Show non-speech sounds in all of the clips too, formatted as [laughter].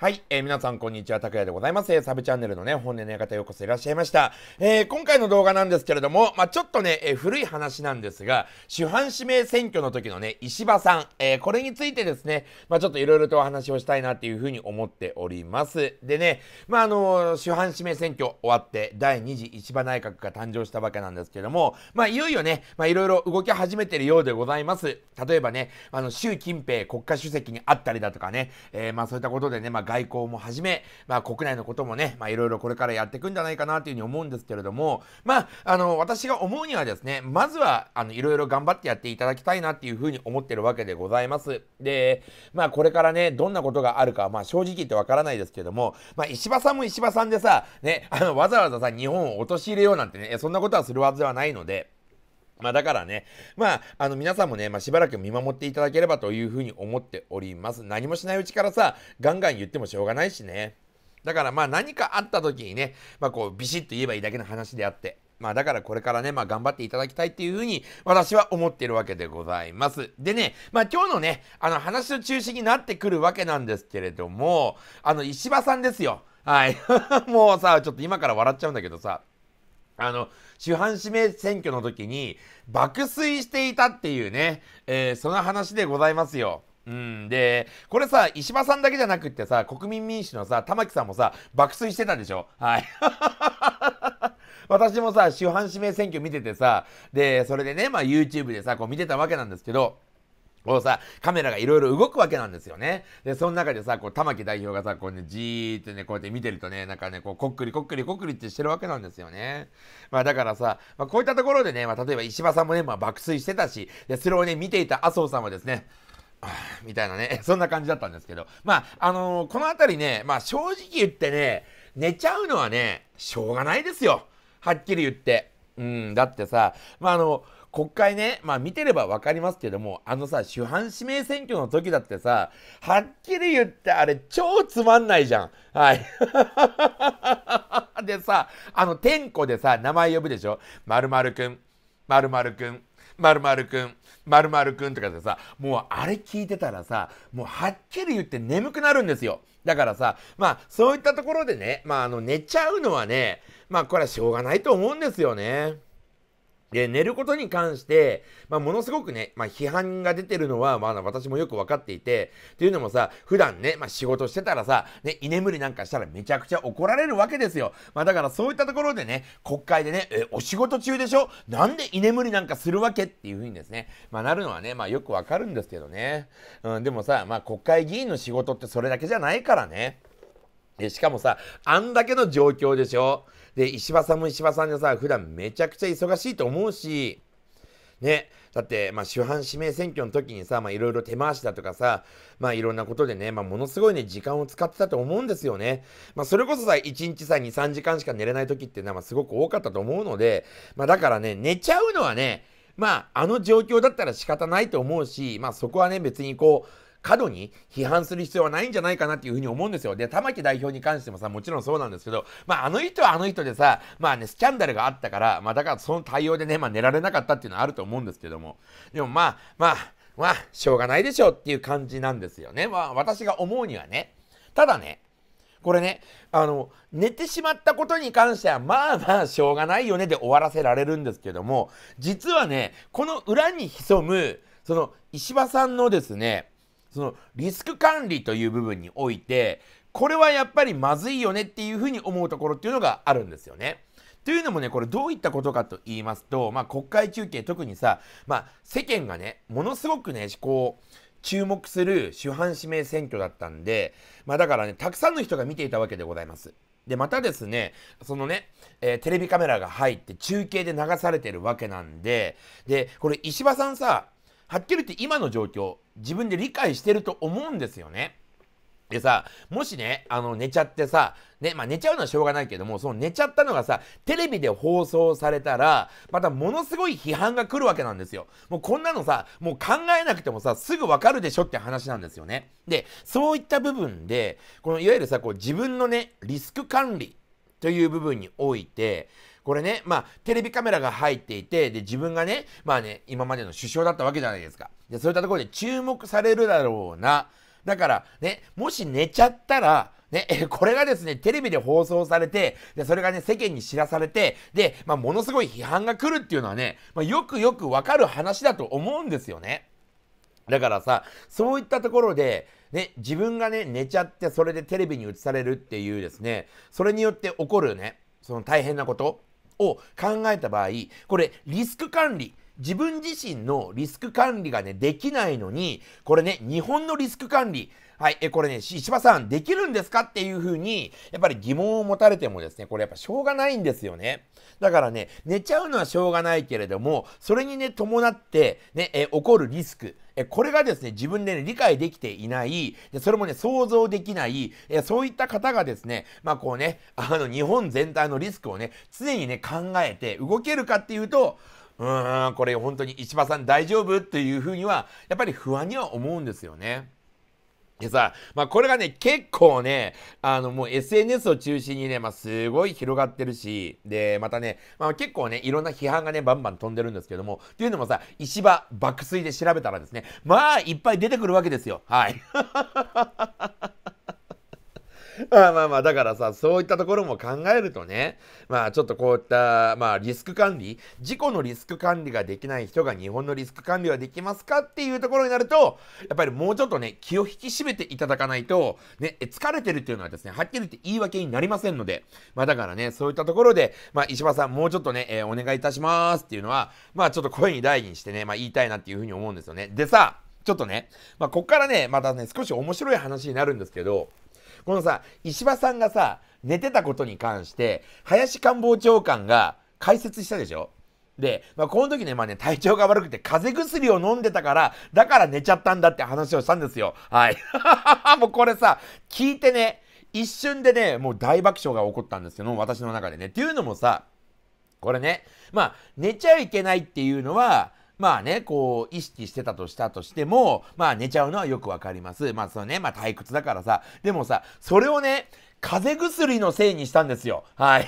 はい、えー、皆さんこんにちは、拓也でございます。サブチャンネルのね、本音の館ようこそいらっしゃいました。えー、今回の動画なんですけれども、まあ、ちょっとね、えー、古い話なんですが、主犯指名選挙の時のね、石破さん、えー、これについてですね、まあ、ちょっといろいろとお話をしたいなっていうふうに思っております。でね、まあ、あの主犯指名選挙終わって、第2次石破内閣が誕生したわけなんですけれども、まあ、いよいよね、まあ、いろいろ動き始めてるようでございます。例えばね、あの、習近平国家主席に会ったりだとかね、えー、まあ、そういったことでね、まあ外交もはじめ、まあ、国内のこともね、まあ、いろいろこれからやっていくんじゃないかなというふうに思うんですけれども、まあ、あの、私が思うにはですね、まずは、あの、いろいろ頑張ってやっていただきたいなっていうふうに思ってるわけでございます。で、まあ、これからね、どんなことがあるか、まあ、正直言ってわからないですけども、まあ、石破さんも石破さんでさ、ね、あの、わざわざさ、日本を陥れようなんてね、そんなことはするはずはないので、まあだからね、まあ、あの皆さんもね、まあしばらく見守っていただければというふうに思っております。何もしないうちからさ、ガンガン言ってもしょうがないしね。だからまあ何かあった時にね、まあこうビシッと言えばいいだけの話であって。まあだからこれからね、まあ頑張っていただきたいっていうふうに私は思っているわけでございます。でね、まあ今日のね、あの話の中心になってくるわけなんですけれども、あの石破さんですよ。はい。[laughs] もうさ、ちょっと今から笑っちゃうんだけどさ。あの、主犯指名選挙の時に爆睡していたっていうね、えー、その話でございますよ。うん、で、これさ、石破さんだけじゃなくってさ、国民民主のさ、玉木さんもさ、爆睡してたでしょはい。[laughs] 私もさ、主犯指名選挙見ててさ、で、それでね、まあ YouTube でさ、こう見てたわけなんですけど、こうさ、カメラがいろいろ動くわけなんですよね。で、その中でさ、こう、玉木代表がさ、こうね、じーってね、こうやって見てるとね、なんかね、こう、こっくりこっくりこっくりってしてるわけなんですよね。まあだからさ、まあこういったところでね、まあ例えば石破さんもね、まあ爆睡してたし、で、それをね、見ていた麻生さんはですね、みたいなね、[laughs] そんな感じだったんですけど、まあ、あのー、この辺りね、まあ正直言ってね、寝ちゃうのはね、しょうがないですよ。はっきり言って。うん、だってさ、まあ、あの、国会ね、まあ見てれば分かりますけども、あのさ、主犯指名選挙の時だってさ、はっきり言ってあれ超つまんないじゃん。はい。[laughs] でさ、あの、点呼でさ、名前呼ぶでしょ。まるくん、まるくん、まるまるくん、まるまるくんとかでさ、もうあれ聞いてたらさ、もうはっきり言って眠くなるんですよ。だからさ、まあそういったところでね、まああの寝ちゃうのはね、まあこれはしょうがないと思うんですよね。で、寝ることに関して、まあ、ものすごくね、まあ、批判が出てるのは、まあ、私もよく分かっていて、というのもさ、普段ね、まあ、仕事してたらさ、ね、居眠りなんかしたらめちゃくちゃ怒られるわけですよ。まあ、だからそういったところでね、国会でね、え、お仕事中でしょなんで居眠りなんかするわけっていうふうにですね、まあ、なるのはね、まあ、よく分かるんですけどね。うん、でもさ、まあ、国会議員の仕事ってそれだけじゃないからね。でしかもさ、あんだけの状況でしょで、石破さんも石破さんでさ、普段めちゃくちゃ忙しいと思うし、ね、だって、まあ、主犯指名選挙の時にさ、まあ、いろいろ手回しだとかさ、まあ、いろんなことでね、まあ、ものすごいね、時間を使ってたと思うんですよね。まあ、それこそさ、1日さ、2、3時間しか寝れない時ってのは、すごく多かったと思うので、まあ、だからね、寝ちゃうのはね、まあ、あの状況だったら仕方ないと思うし、まあ、そこはね、別にこう、過度に批判する必要はないんじゃないかなっていうふうに思うんですよ。で、玉木代表に関してもさ、もちろんそうなんですけど、まあ、あの人はあの人でさ、まあね、スキャンダルがあったから、まあ、だからその対応でね、まあ、寝られなかったっていうのはあると思うんですけども、でもまあ、まあ、まあ、しょうがないでしょうっていう感じなんですよね。まあ、私が思うにはね。ただね、これね、あの、寝てしまったことに関しては、まあまあ、しょうがないよねで終わらせられるんですけども、実はね、この裏に潜む、その、石破さんのですね、そのリスク管理という部分においてこれはやっぱりまずいよねっていうふうに思うところっていうのがあるんですよね。というのもね、これどういったことかと言いますと、まあ、国会中継特にさ、まあ、世間がね、ものすごくね、こう、注目する主犯指名選挙だったんで、まあ、だからね、たくさんの人が見ていたわけでございます。で、またですね、そのね、えー、テレビカメラが入って中継で流されてるわけなんで、で、これ石破さんさ、はっきり言って今の状況、自分で理解してると思うんですよね。でさ、もしね、あの、寝ちゃってさ、ね、まあ、寝ちゃうのはしょうがないけども、その寝ちゃったのがさ、テレビで放送されたら、またものすごい批判が来るわけなんですよ。もうこんなのさ、もう考えなくてもさ、すぐわかるでしょって話なんですよね。で、そういった部分で、このいわゆるさ、こう自分のね、リスク管理という部分において、これね、まあ、テレビカメラが入っていて、で、自分がね、まあね、今までの首相だったわけじゃないですか。で、そういったところで注目されるだろうな。だからね、もし寝ちゃったら、ね、[laughs] これがですね、テレビで放送されて、でそれがね、世間に知らされて、で、まあ、ものすごい批判が来るっていうのはね、まあ、よくよくわかる話だと思うんですよね。だからさ、そういったところで、ね、自分がね、寝ちゃって、それでテレビに映されるっていうですね、それによって起こるね、その大変なこと、を考えた場合これリスク管理自分自身のリスク管理がねできないのにこれね日本のリスク管理はい、えこれね、石破さん、できるんですかっていうふうに、やっぱり疑問を持たれてもですね、これやっぱしょうがないんですよね。だからね、寝ちゃうのはしょうがないけれども、それにね、伴って、ね、え起こるリスク、えこれがですね、自分で、ね、理解できていない、でそれもね、想像できない、えそういった方がですね、まあこうね、あの、日本全体のリスクをね、常にね、考えて動けるかっていうと、うーん、これ本当に石破さん大丈夫っていうふうには、やっぱり不安には思うんですよね。でさ、まあ、これがね、結構ね、あの、もう SNS を中心にね、まあ、すごい広がってるし、で、またね、まあ、結構ね、いろんな批判がね、バンバン飛んでるんですけども、っていうのもさ、石破爆睡で調べたらですね、まあ、いっぱい出てくるわけですよ。はい。[laughs] まあまあまあ、だからさ、そういったところも考えるとね、まあちょっとこういった、まあリスク管理、事故のリスク管理ができない人が日本のリスク管理はできますかっていうところになると、やっぱりもうちょっとね、気を引き締めていただかないと、ね、疲れてるっていうのはですね、はっきり言って言い訳になりませんので、まあだからね、そういったところで、まあ石破さん、もうちょっとね、えー、お願いいたしますっていうのは、まあちょっと声に大にしてね、まあ言いたいなっていうふうに思うんですよね。でさ、ちょっとね、まあ、こっからね、またね、少し面白い話になるんですけど、このさ、石破さんがさ、寝てたことに関して、林官房長官が解説したでしょで、まあ、この時ね、まあね、体調が悪くて、風邪薬を飲んでたから、だから寝ちゃったんだって話をしたんですよ。はい。[laughs] もうこれさ、聞いてね、一瞬でね、もう大爆笑が起こったんですけど、私の中でね。っていうのもさ、これね、まあ、寝ちゃいけないっていうのは、まあね、こう、意識してたとしたとしても、まあ寝ちゃうのはよくわかります。まあそのね、まあ退屈だからさ。でもさ、それをね、風邪薬のせいにしたんですよ。はい。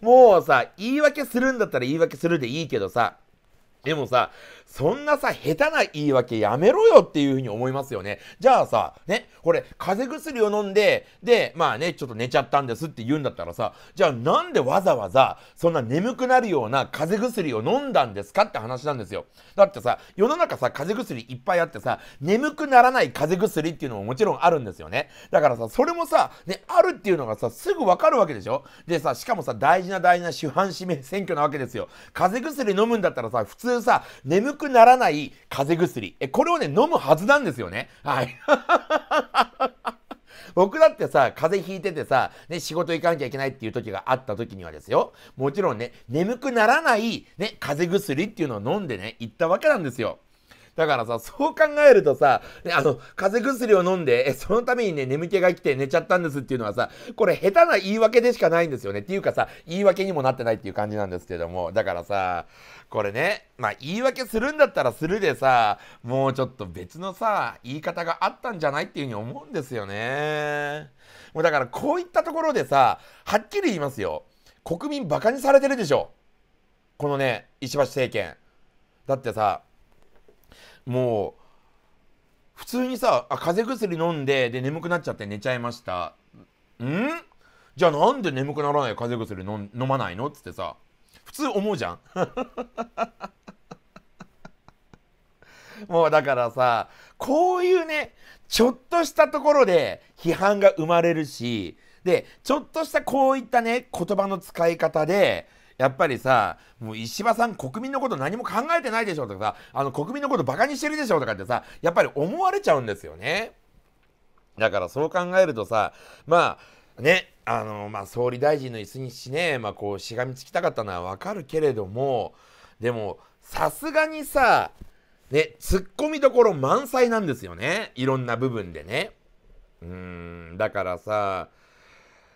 [laughs] もうさ、言い訳するんだったら言い訳するでいいけどさ、でもさ、そんなさ、下手な言い訳やめろよっていうふうに思いますよね。じゃあさ、ね、これ、風邪薬を飲んで、で、まあね、ちょっと寝ちゃったんですって言うんだったらさ、じゃあなんでわざわざ、そんな眠くなるような風邪薬を飲んだんですかって話なんですよ。だってさ、世の中さ、風邪薬いっぱいあってさ、眠くならない風邪薬っていうのももちろんあるんですよね。だからさ、それもさ、ね、あるっていうのがさ、すぐわかるわけでしょでさ、しかもさ、大事な大事な主犯指名選挙なわけですよ。風邪薬飲むんだったらさ、普通うさ、眠くならない風邪薬、えこれをね、飲むはずなんですよね。はい。[laughs] 僕だってさ、風邪ひいててさ、ね、仕事行かなきゃいけないっていう時があった時にはですよ、もちろんね、眠くならない、ね、風邪薬っていうのを飲んでね、行ったわけなんですよ。だからさ、そう考えるとさ、ね、あの、風邪薬を飲んで、え、そのためにね、眠気が来て寝ちゃったんですっていうのはさ、これ下手な言い訳でしかないんですよね。っていうかさ、言い訳にもなってないっていう感じなんですけども、だからさ、これね、まあ言い訳するんだったらするでさ、もうちょっと別のさ、言い方があったんじゃないっていうふうに思うんですよね。もうだからこういったところでさ、はっきり言いますよ。国民バカにされてるでしょ。このね、石橋政権。だってさ、もう普通にさあ風邪薬飲んでで眠くなっちゃって寝ちゃいましたんじゃあなんで眠くならない風邪薬飲飲まないのっつってさ普通思うじゃん [laughs] もうだからさこういうねちょっとしたところで批判が生まれるしでちょっとしたこういったね言葉の使い方でやっぱりさ、もう石破さん国民のこと何も考えてないでしょとかさ、あの国民のことバカにしてるでしょとかってさ、やっぱり思われちゃうんですよね。だからそう考えるとさ、まあね、あの、まあ、総理大臣の椅子にしね、まあ、こうしがみつきたかったのはわかるけれども、でもさすがにさ、ね、ツッコミどころ満載なんですよね。いろんな部分でね。うーん、だからさ、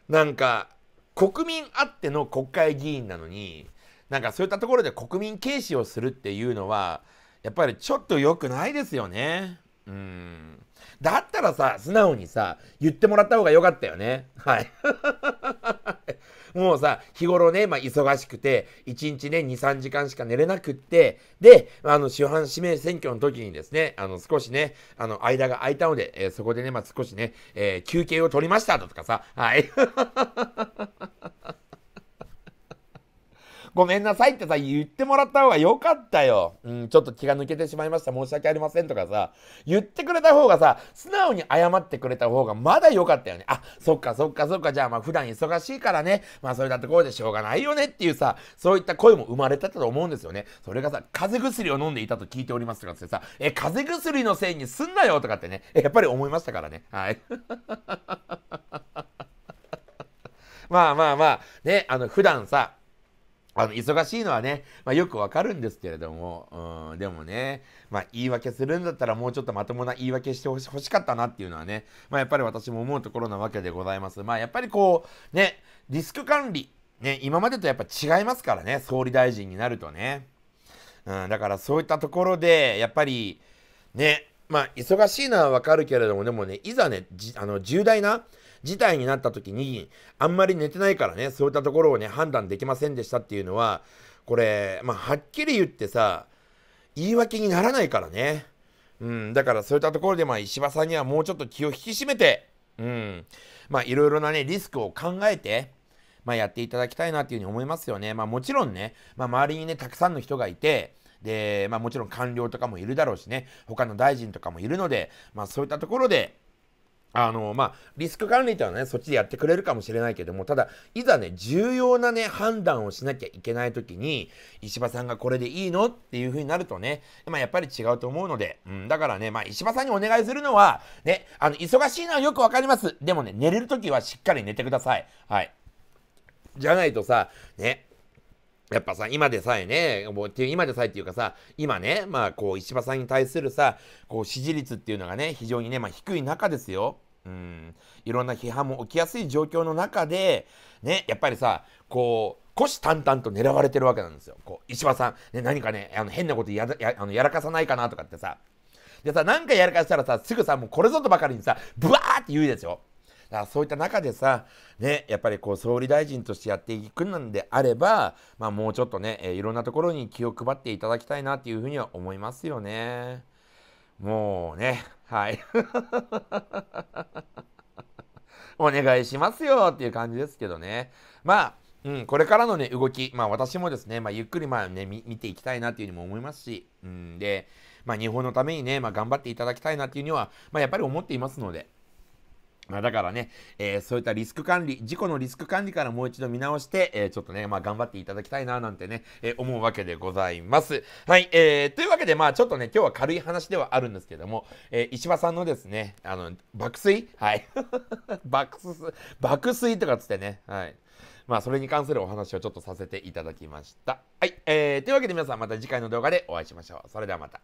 なんか、国民あっての国会議員なのになんかそういったところで国民軽視をするっていうのはやっぱりちょっと良くないですよね。うんだったらさ素直にさ言ってもらった方が良かったよね。はいもうさ、日頃ね、まあ、忙しくて、1日ね、2、3時間しか寝れなくって、で、あの、主犯指名選挙の時にですね、あの、少しね、あの、間が空いたので、えー、そこでね、まあ、少しね、えー、休憩を取りましたとかさ、はい。ごめんなさいってさ、言ってもらった方が良かったよ。うん、ちょっと気が抜けてしまいました。申し訳ありませんとかさ、言ってくれた方がさ、素直に謝ってくれた方がまだ良かったよね。あ、そっかそっかそっか、じゃあまあ普段忙しいからね、まあそれだってこうでしょうがないよねっていうさ、そういった声も生まれたと思うんですよね。それがさ、風邪薬を飲んでいたと聞いておりますとかってさ、え、風邪薬のせいにすんなよとかってね、やっぱり思いましたからね。はい。[laughs] まあまあまあ、ね、あの、普段さ、あの忙しいのはね、まあ、よくわかるんですけれども、うん、でもね、まあ、言い訳するんだったらもうちょっとまともな言い訳してほししかったなっていうのはね、まあ、やっぱり私も思うところなわけでございます。まあ、やっぱりこう、ね、リスク管理、ね、今までとやっぱ違いますからね、総理大臣になるとね。うん、だからそういったところで、やっぱり、ね、まあ、忙しいのはわかるけれども、でもね、いざね、あの重大な、事態になった時に、あんまり寝てないからね、そういったところをね、判断できませんでしたっていうのは、これ、まあ、はっきり言ってさ、言い訳にならないからね。うん、だからそういったところで、まあ、石破さんにはもうちょっと気を引き締めて、うん、まいろいろなね、リスクを考えて、まあ、やっていただきたいなっていうふうに思いますよね。まあ、もちろんね、まあ、周りにね、たくさんの人がいて、で、まあ、もちろん官僚とかもいるだろうしね、他の大臣とかもいるので、まあ、そういったところで、あの、まあ、リスク管理ってのはね、そっちでやってくれるかもしれないけども、ただ、いざね、重要なね、判断をしなきゃいけないときに、石破さんがこれでいいのっていうふうになるとね、まあ、やっぱり違うと思うので、うん、だからね、まあ、石破さんにお願いするのは、ね、あの、忙しいのはよくわかります。でもね、寝れるときはしっかり寝てください。はい。じゃないとさ、ね、やっぱさ、今でさえね、もう今でさえっていうかさ、今ね、まあこう、石破さんに対するさ、こう、支持率っていうのがね、非常にね、まあ、低い中ですよ。うん、いろんな批判も起きやすい状況の中で、ね、やっぱりさ、こう、虎視眈々と狙われてるわけなんですよ。こう、石破さん、ね、何かね、あの変なことややあのやらかさないかなとかってさ。でさ、なんかやらかしたらさ、すぐさ、もうこれぞとばかりにさ、ブワーって言うですよ。そういった中でさ、ね、やっぱりこう総理大臣としてやっていくんであれば、まあ、もうちょっとね、えいろんなところに気を配っていただきたいなっていうふうには思いますよね。もうね、はい。[laughs] お願いしますよっていう感じですけどね。まあうん、これからのね、動き、まあ私もですね、まあゆっくりまあね、見ていきたいなというふうにも思いますし、うんで、まあ日本のためにね、まあ頑張っていただきたいなっていうには、まあやっぱり思っていますので、まだからね、えー、そういったリスク管理、事故のリスク管理からもう一度見直して、えー、ちょっとね、まあ、頑張っていただきたいな、なんてね、えー、思うわけでございます。はい、えー、というわけで、まあ、ちょっとね、今日は軽い話ではあるんですけども、え石破さんのですね、あの、爆睡はい。[laughs] 爆睡、爆睡とかつってね、はい。まあ、それに関するお話をちょっとさせていただきました。はい、えー、というわけで皆さんまた次回の動画でお会いしましょう。それではまた。